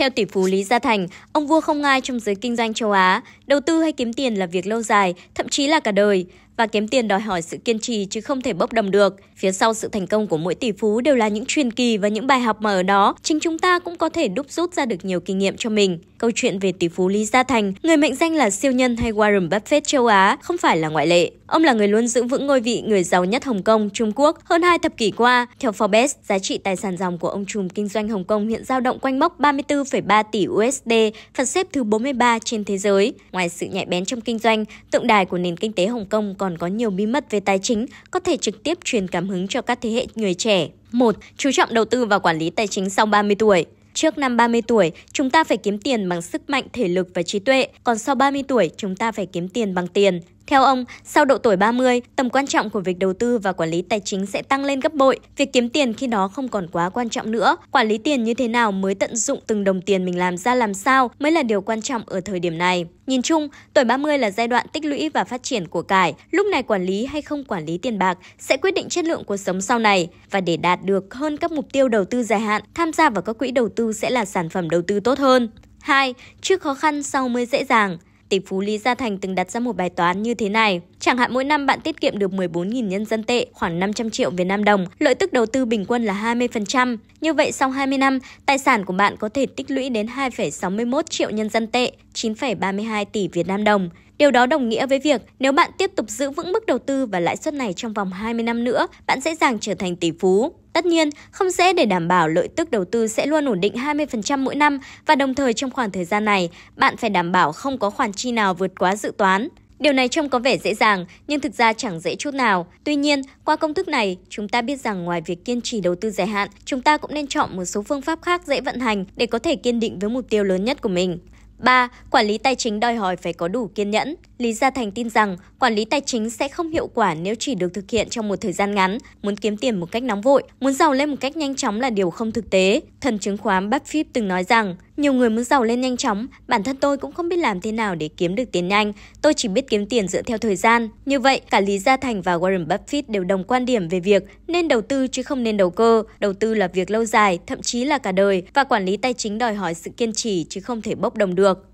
Theo tỷ phú Lý Gia Thành, ông vua không ngai trong giới kinh doanh châu Á, đầu tư hay kiếm tiền là việc lâu dài, thậm chí là cả đời và kiếm tiền đòi hỏi sự kiên trì chứ không thể bốc đồng được. Phía sau sự thành công của mỗi tỷ phú đều là những truyền kỳ và những bài học mà ở đó, chính chúng ta cũng có thể đúc rút ra được nhiều kinh nghiệm cho mình. Câu chuyện về tỷ phú Lý Gia Thành, người mệnh danh là siêu nhân hay Warren Buffett châu Á, không phải là ngoại lệ. Ông là người luôn giữ vững ngôi vị người giàu nhất Hồng Kông, Trung Quốc hơn hai thập kỷ qua. Theo Forbes, giá trị tài sản dòng của ông trùm kinh doanh Hồng Kông hiện dao động quanh mốc 34,3 tỷ USD và xếp thứ 43 trên thế giới. Ngoài sự nhạy bén trong kinh doanh, tượng đài của nền kinh tế Hồng Kông còn còn có nhiều bí mật về tài chính có thể trực tiếp truyền cảm hứng cho các thế hệ người trẻ. 1. Chú trọng đầu tư và quản lý tài chính sau 30 tuổi. Trước năm 30 tuổi, chúng ta phải kiếm tiền bằng sức mạnh, thể lực và trí tuệ, còn sau 30 tuổi, chúng ta phải kiếm tiền bằng tiền, theo ông, sau độ tuổi 30, tầm quan trọng của việc đầu tư và quản lý tài chính sẽ tăng lên gấp bội. Việc kiếm tiền khi đó không còn quá quan trọng nữa. Quản lý tiền như thế nào mới tận dụng từng đồng tiền mình làm ra làm sao mới là điều quan trọng ở thời điểm này. Nhìn chung, tuổi 30 là giai đoạn tích lũy và phát triển của cải. Lúc này quản lý hay không quản lý tiền bạc sẽ quyết định chất lượng cuộc sống sau này. Và để đạt được hơn các mục tiêu đầu tư dài hạn, tham gia vào các quỹ đầu tư sẽ là sản phẩm đầu tư tốt hơn. 2. Trước khó khăn sau mới dễ dàng tỷ phú Lý Gia Thành từng đặt ra một bài toán như thế này. Chẳng hạn mỗi năm bạn tiết kiệm được 14.000 nhân dân tệ, khoảng 500 triệu Việt Nam đồng, lợi tức đầu tư bình quân là 20%. Như vậy sau 20 năm, tài sản của bạn có thể tích lũy đến 2,61 triệu nhân dân tệ, 9,32 tỷ Việt Nam đồng. Điều đó đồng nghĩa với việc nếu bạn tiếp tục giữ vững mức đầu tư và lãi suất này trong vòng 20 năm nữa, bạn dễ dàng trở thành tỷ phú. Tất nhiên, không dễ để đảm bảo lợi tức đầu tư sẽ luôn ổn định 20% mỗi năm và đồng thời trong khoảng thời gian này, bạn phải đảm bảo không có khoản chi nào vượt quá dự toán. Điều này trông có vẻ dễ dàng, nhưng thực ra chẳng dễ chút nào. Tuy nhiên, qua công thức này, chúng ta biết rằng ngoài việc kiên trì đầu tư dài hạn, chúng ta cũng nên chọn một số phương pháp khác dễ vận hành để có thể kiên định với mục tiêu lớn nhất của mình. 3. Quản lý tài chính đòi hỏi phải có đủ kiên nhẫn. Lý Gia Thành tin rằng quản lý tài chính sẽ không hiệu quả nếu chỉ được thực hiện trong một thời gian ngắn, muốn kiếm tiền một cách nóng vội, muốn giàu lên một cách nhanh chóng là điều không thực tế. Thần chứng khoán Buffett từng nói rằng, nhiều người muốn giàu lên nhanh chóng, bản thân tôi cũng không biết làm thế nào để kiếm được tiền nhanh, tôi chỉ biết kiếm tiền dựa theo thời gian. Như vậy, cả Lý Gia Thành và Warren Buffett đều đồng quan điểm về việc nên đầu tư chứ không nên đầu cơ. Đầu tư là việc lâu dài, thậm chí là cả đời và quản lý tài chính đòi hỏi sự kiên trì chứ không thể bốc đồng được.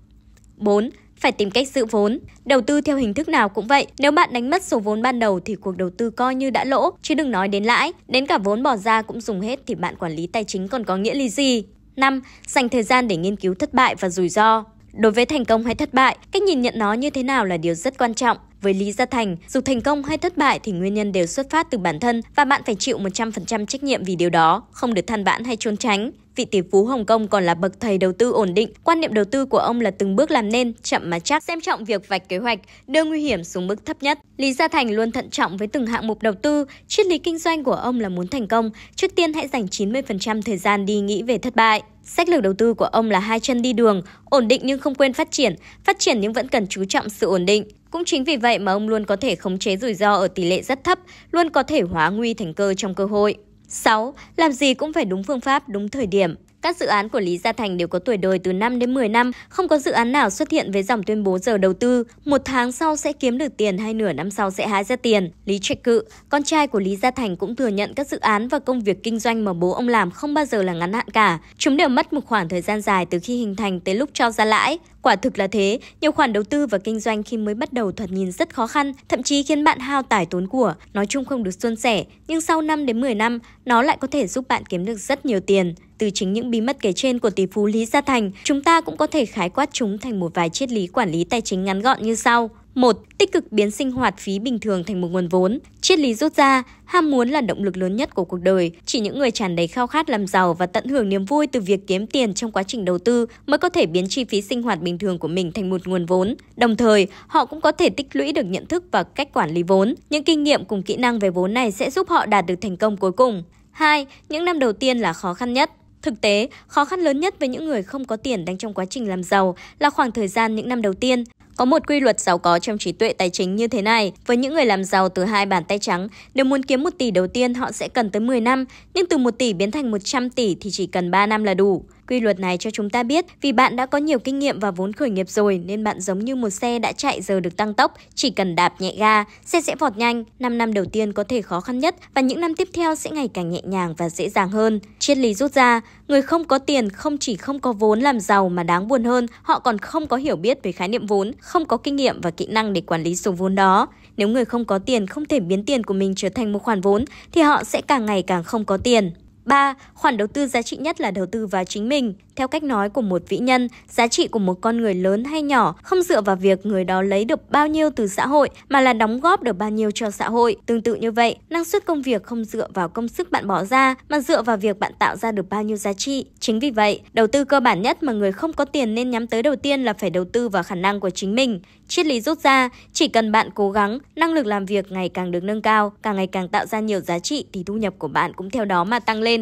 4 phải tìm cách giữ vốn. Đầu tư theo hình thức nào cũng vậy, nếu bạn đánh mất số vốn ban đầu thì cuộc đầu tư coi như đã lỗ, chứ đừng nói đến lãi, đến cả vốn bỏ ra cũng dùng hết thì bạn quản lý tài chính còn có nghĩa lý gì. 5. Dành thời gian để nghiên cứu thất bại và rủi ro. Đối với thành công hay thất bại, cách nhìn nhận nó như thế nào là điều rất quan trọng. Với Lý Gia Thành, dù thành công hay thất bại thì nguyên nhân đều xuất phát từ bản thân và bạn phải chịu 100% trách nhiệm vì điều đó, không được than vãn hay trốn tránh vị tỷ phú Hồng Kông còn là bậc thầy đầu tư ổn định. Quan niệm đầu tư của ông là từng bước làm nên, chậm mà chắc, xem trọng việc vạch kế hoạch, đưa nguy hiểm xuống mức thấp nhất. Lý Gia Thành luôn thận trọng với từng hạng mục đầu tư. Triết lý kinh doanh của ông là muốn thành công, trước tiên hãy dành 90% thời gian đi nghĩ về thất bại. Sách lược đầu tư của ông là hai chân đi đường, ổn định nhưng không quên phát triển, phát triển nhưng vẫn cần chú trọng sự ổn định. Cũng chính vì vậy mà ông luôn có thể khống chế rủi ro ở tỷ lệ rất thấp, luôn có thể hóa nguy thành cơ trong cơ hội. 6. Làm gì cũng phải đúng phương pháp, đúng thời điểm. Các dự án của Lý Gia Thành đều có tuổi đời từ 5 đến 10 năm, không có dự án nào xuất hiện với dòng tuyên bố giờ đầu tư, một tháng sau sẽ kiếm được tiền hay nửa năm sau sẽ hái ra tiền. Lý Trạch Cự, con trai của Lý Gia Thành cũng thừa nhận các dự án và công việc kinh doanh mà bố ông làm không bao giờ là ngắn hạn cả. Chúng đều mất một khoảng thời gian dài từ khi hình thành tới lúc cho ra lãi. Quả thực là thế, nhiều khoản đầu tư và kinh doanh khi mới bắt đầu thoạt nhìn rất khó khăn, thậm chí khiến bạn hao tải tốn của, nói chung không được suôn sẻ, nhưng sau 5 đến 10 năm, nó lại có thể giúp bạn kiếm được rất nhiều tiền. Từ chính những bí mật kể trên của tỷ phú Lý Gia Thành, chúng ta cũng có thể khái quát chúng thành một vài triết lý quản lý tài chính ngắn gọn như sau. 1. Tích cực biến sinh hoạt phí bình thường thành một nguồn vốn. Triết lý rút ra, ham muốn là động lực lớn nhất của cuộc đời. Chỉ những người tràn đầy khao khát làm giàu và tận hưởng niềm vui từ việc kiếm tiền trong quá trình đầu tư mới có thể biến chi phí sinh hoạt bình thường của mình thành một nguồn vốn. Đồng thời, họ cũng có thể tích lũy được nhận thức và cách quản lý vốn. Những kinh nghiệm cùng kỹ năng về vốn này sẽ giúp họ đạt được thành công cuối cùng. 2. Những năm đầu tiên là khó khăn nhất. Thực tế, khó khăn lớn nhất với những người không có tiền đang trong quá trình làm giàu là khoảng thời gian những năm đầu tiên. Có một quy luật giàu có trong trí tuệ tài chính như thế này. Với những người làm giàu từ hai bàn tay trắng, nếu muốn kiếm 1 tỷ đầu tiên họ sẽ cần tới 10 năm, nhưng từ 1 tỷ biến thành 100 tỷ thì chỉ cần 3 năm là đủ. Quy luật này cho chúng ta biết vì bạn đã có nhiều kinh nghiệm và vốn khởi nghiệp rồi nên bạn giống như một xe đã chạy giờ được tăng tốc, chỉ cần đạp nhẹ ga, xe sẽ vọt nhanh. 5 năm đầu tiên có thể khó khăn nhất và những năm tiếp theo sẽ ngày càng nhẹ nhàng và dễ dàng hơn. Triết lý rút ra, người không có tiền không chỉ không có vốn làm giàu mà đáng buồn hơn, họ còn không có hiểu biết về khái niệm vốn, không có kinh nghiệm và kỹ năng để quản lý số vốn đó. Nếu người không có tiền không thể biến tiền của mình trở thành một khoản vốn thì họ sẽ càng ngày càng không có tiền. 3. Khoản đầu tư giá trị nhất là đầu tư vào chính mình. Theo cách nói của một vĩ nhân, giá trị của một con người lớn hay nhỏ không dựa vào việc người đó lấy được bao nhiêu từ xã hội mà là đóng góp được bao nhiêu cho xã hội. Tương tự như vậy, năng suất công việc không dựa vào công sức bạn bỏ ra mà dựa vào việc bạn tạo ra được bao nhiêu giá trị. Chính vì vậy, đầu tư cơ bản nhất mà người không có tiền nên nhắm tới đầu tiên là phải đầu tư vào khả năng của chính mình. Triết lý rút ra, chỉ cần bạn cố gắng, năng lực làm việc ngày càng được nâng cao, càng ngày càng tạo ra nhiều giá trị thì thu nhập của bạn cũng theo đó mà tăng lên